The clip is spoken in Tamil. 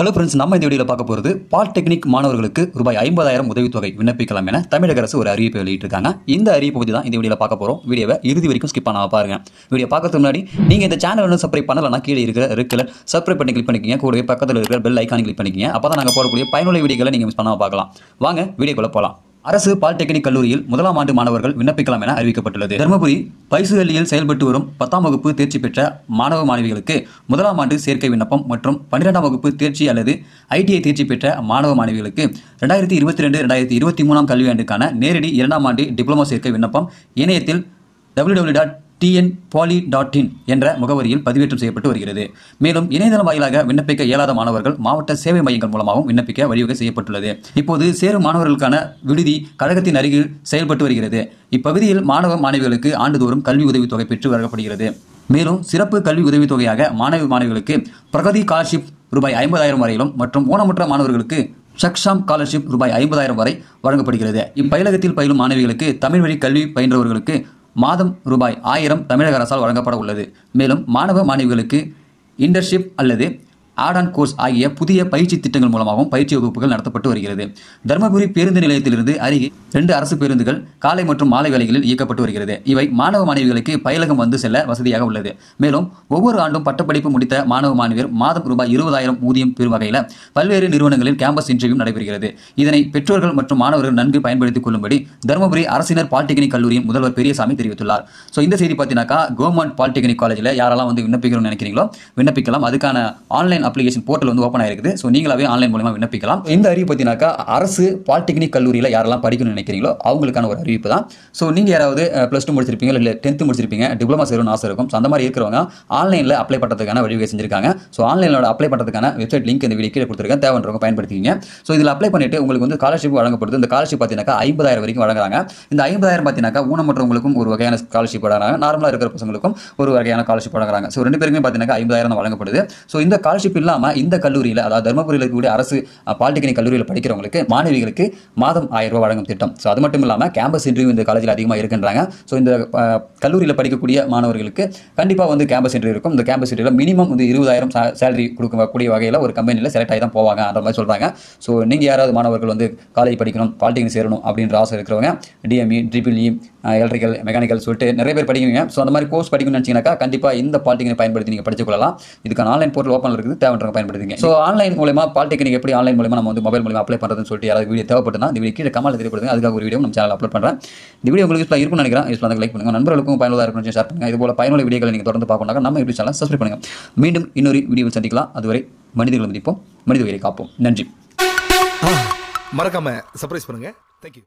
ஹலோ ஃப்ரெண்ட்ஸ் நம்ம இந்த வீடியோவில் பார்க்க போகிறது பாலிடெக்னிக் மாணவர்களுக்கு ரூபாய் ஐம்பதாயிரம் உதவித்தொகை விண்ணப்பிக்கலாம் என தமிழக அரசு ஒரு அறிவிப்பை வெளியிட்டிருக்காங்க இந்த அறிவிப்பு பற்றி தான் இந்த வீடியோவில் பார்க்க போகிறோம் வீடியோவை இறுதி வரைக்கும் ஸ்கிப் பண்ண பாருங்க வீடியோ பார்க்கறதுக்கு முன்னாடி நீங்கள் இந்த சேனல் ஒன்று சப்ரை பண்ணலன்னா கீழே இருக்கிற ரெக்கில் சப்ரை பண்ணி கிளிக் பண்ணிக்கிங்க கூடவே பக்கத்தில் இருக்கிற பெல் ஐக்கான் கிளிக் பண்ணிக்கிங்க அப்போ தான் நாங்கள் போடக்கூடிய பயனுள்ள வீடியோக்களை நீங்கள் மிஸ் பண்ணாமல் பார்க்கலாம் வாங்க வீடியோக்குள்ளே போகலாம் அரசு பாலிடெக்னிக் கல்லூரியில் முதலாம் ஆண்டு மாணவர்கள் விண்ணப்பிக்கலாம் என அறிவிக்கப்பட்டுள்ளது தருமபுரி பைசுஹள்ளியில் செயல்பட்டு வரும் பத்தாம் வகுப்பு தேர்ச்சி பெற்ற மாணவ மாணவிகளுக்கு முதலாம் ஆண்டு சேர்க்கை விண்ணப்பம் மற்றும் பன்னிரெண்டாம் வகுப்பு தேர்ச்சி அல்லது ஐடிஐ தேர்ச்சி பெற்ற மாணவ மாணவிகளுக்கு ரெண்டாயிரத்தி இருபத்தி ரெண்டு ரெண்டாயிரத்தி இருபத்தி மூணாம் கல்வியாண்டுக்கான நேரடி இரண்டாம் ஆண்டு டிப்ளமோ சேர்க்கை விண்ணப்பம் இணையத்தில் W W dot TN poly dot in என்ற முகவரியில் பதிவேற்றம் செய்யப்பட்டு வருகிறது மேலும் இணையதளம் வாயிலாக விண்ணப்பிக்க இயலாத மாணவர்கள் மாவட்ட சேவை மையங்கள் மூலமாகவும் விண்ணப்பிக்க வழிவகை செய்யப்பட்டுள்ளது இப்போது சேரும் மாணவர்களுக்கான விடுதி கழகத்தின் அருகில் செயல்பட்டு வருகிறது இப்பகுதியில் மாணவ மாணவிகளுக்கு ஆண்டுதோறும் கல்வி உதவித்தொகை பெற்று வழங்கப்படுகிறது மேலும் சிறப்பு கல்வி உதவித்தொகையாக மாணவி மாணவிகளுக்கு பிரகதி ஸ்காலர்ஷிப் ரூபாய் ஐம்பதாயிரம் வரையிலும் மற்றும் ஊனமுற்ற மாணவர்களுக்கு சக்ஷாம் ஸ்காலர்ஷிப் ரூபாய் ஐம்பதாயிரம் வரை வழங்கப்படுகிறது இப்பயிலகத்தில் பயிலும் மாணவிகளுக்கு தமிழ் வழி கல்வி பயின்றவர்களுக்கு மாதம் ரூபாய் ஆயிரம் தமிழக அரசால் வழங்கப்பட உள்ளது மேலும் மாணவ மாணவிகளுக்கு இன்டர்ன்ஷிப் அல்லது ஆட் ஆன் கோர்ஸ் ஆகிய புதிய பயிற்சி திட்டங்கள் மூலமாகவும் பயிற்சி வகுப்புகள் நடத்தப்பட்டு வருகிறது தருமபுரி பேருந்து நிலையத்திலிருந்து அருகே இரண்டு அரசு பேருந்துகள் காலை மற்றும் மாலை வேலைகளில் இயக்கப்பட்டு வருகிறது இவை மாணவ மாணவிகளுக்கு பயிலகம் வந்து செல்ல வசதியாக உள்ளது மேலும் ஒவ்வொரு ஆண்டும் பட்டப்படிப்பு முடித்த மாணவ மாணவியர் மாதம் ரூபாய் இருபதாயிரம் ஊதியம் பெறும் வகையில் பல்வேறு நிறுவனங்களில் கேம்பஸ் இன்டர்வியூ நடைபெறுகிறது இதனை பெற்றோர்கள் மற்றும் மாணவர்கள் நன்கு பயன்படுத்திக் கொள்ளும்படி தருமபுரி அரசினர் பாலிடெக்னிக் கல்லூரியின் முதல்வர் பெரியசாமி தெரிவித்துள்ளார் ஸோ இந்த செய்தி பார்த்தீங்கன்னா கவர்மெண்ட் பாலிடெக்னிக் காலேஜில் யாரெல்லாம் வந்து விண்ணப்பிக்கணும்னு நினைக்கிறீங்களோ விண்ணப்பிக்கலாம் அதுக்கான ஆன்லைன் அப்ளிகேஷன் போர்ட்டல் வந்து ஓப்பன் ஆயிருக்கு ஸோ நீங்களாவே ஆன்லைன் மூலமாக விண்ணப்பிக்கலாம் இந்த அறிவு பார்த்தீங்கன்னாக்கா அரசு பாலிடெக்னிக் கல்லூரியில் யாரெல்லாம் படிக்கணும்னு நினைக்கிறீங்களோ அவங்களுக்கான ஒரு அறிவிப்பு தான் ஸோ நீங்கள் யாராவது ப்ளஸ் டூ முடிச்சிருப்பீங்க இல்லை டென்த்து முடிச்சிருப்பீங்க டிப்ளமா சேரணும்னு ஆசை இருக்கும் அந்த மாதிரி இருக்கிறவங்க ஆன்லைனில் அப்ளை பண்ணுறதுக்கான வழிவகை செஞ்சிருக்காங்க ஸோ ஆன்லைனோட அப்ளை பண்ணுறதுக்கான வெப்சைட் லிங்க் இந்த வீடியோ கீழே கொடுத்துருக்கேன் தேவைன்றவங்க பயன்படுத்திக்கிங்க ஸோ இதில் அப்ளை பண்ணிட்டு உங்களுக்கு வந்து ஸ்காலர்ஷிப் வழங்கப்படுது இந்த ஸ்காலர்ஷிப் பார்த்தீங்கன்னா ஐம்பதாயிரம் வரைக்கும் வழங்குறாங்க இந்த ஐம்பதாயிரம் பார்த்தீங்கன்னா ஊனமற்றவங்களுக்கும் ஒரு வகையான ஸ்காலர்ஷிப் வழங்குறாங்க நார்மலாக இருக்கிற பசங்களுக்கும் ஒரு வகையான ஸ்காலர்ஷிப் வழங்குறாங்க ஸோ ரெண்டு பேருமே பார்த்தீங்கன்னா ஐம்பதாயிரம் வழங்கப்படுது ஸோ இந்த ஸ்காலர்ஷிப் மட்டும் இல்லாமல் இந்த கல்லூரியில் அதாவது தருமபுரியில் இருக்கக்கூடிய அரசு பாலிடெக்னிக் கல்லூரியில் படிக்கிறவங்களுக்கு மாணவிகளுக்கு மாதம் ஆயிரம் ரூபாய் வழங்கும் திட்டம் ஸோ அது மட்டும் இல்லாமல் கேம்பஸ் இன்டர்வியூ இந்த காலேஜில் அதிகமாக இருக்கின்றாங்க ஸோ இந்த கல்லூரியில் படிக்கக்கூடிய மாணவர்களுக்கு கண்டிப்பாக வந்து கேம்பஸ் இன்டர்வியூ இருக்கும் இந்த கேம்பஸ் இன்டர்வியூ மினிமம் வந்து இருபதாயிரம் சேலரி கொடுக்கக்கூடிய வகையில் ஒரு கம்பெனியில் செலக்ட் ஆகி தான் போவாங்க அந்த மாதிரி சொல்கிறாங்க ஸோ நீங்கள் யாராவது மாணவர்கள் வந்து காலேஜ் படிக்கணும் பாலிடெக்னிக் சேரணும் அப்படின்ற ஆசை இருக்கிறவங்க டிஎம்இ ட்ரிபிள்இ எலக்ட்ரிக்கல் மெக்கானிக்கல் சொல்லிட்டு நிறைய பேர் படிக்கிறீங்க ஸோ அந்த மாதிரி கோர்ஸ் படிக்கணும்னு நினச்சிங்கனாக்கா கண்டிப்பாக இந்த பாலிடெக்னிக் பயன்படுத்தி நீங்கள் படிச்சுக்கொள்ளலாம் இதுக்கான ஆன்லைன் போர்ட்டல் ஓப்பன் இருக்குது தேவைன்றவங்க பயன்படுத்துங்க ஸோ ஆன்லைன் மூலமா பாலிடெக்னிக் எப்படி ஆன்லைன் மூலமா நம்ம வந்து மொபைல் மூலமா அப்ளை பண்ணுறதுன்னு சொல்லிட்டு யாராவது வீடியோ தேவைப்பட்டுனா இந்த வீடியோ கீழே கமலில் தெரியப்படுது அதுக்காக ஒரு வீடியோ நம்ம சேனல் அப்லோட் பண்ணுறேன் இந்த வீடியோ உங்களுக்கு யூஸ்ஃபுல்லாக இருக்கும்னு நினைக்கிறேன் யூஸ்ஃபுல்லாக லைக் பண்ணுங்க நண்பர்களுக்கும் பயனுள்ளதாக இருக்கும் ஷேர் பண்ணுங்க இது போல பயனுள்ள வீடியோக்களை நீங்கள் தொடர்ந்து பார்க்கணும் நம்ம யூடியூப் சேனல் சப்ஸ்கிரைப் பண்ணுங்க மீண்டும் இன்னொரு வீடியோ சந்திக்கலாம் அதுவரை மனிதர்களை மதிப்போம் மனித உயிரை காப்போம் நன்றி மறக்காம சர்ப்ரைஸ் பண்ணுங்க தேங்க்யூ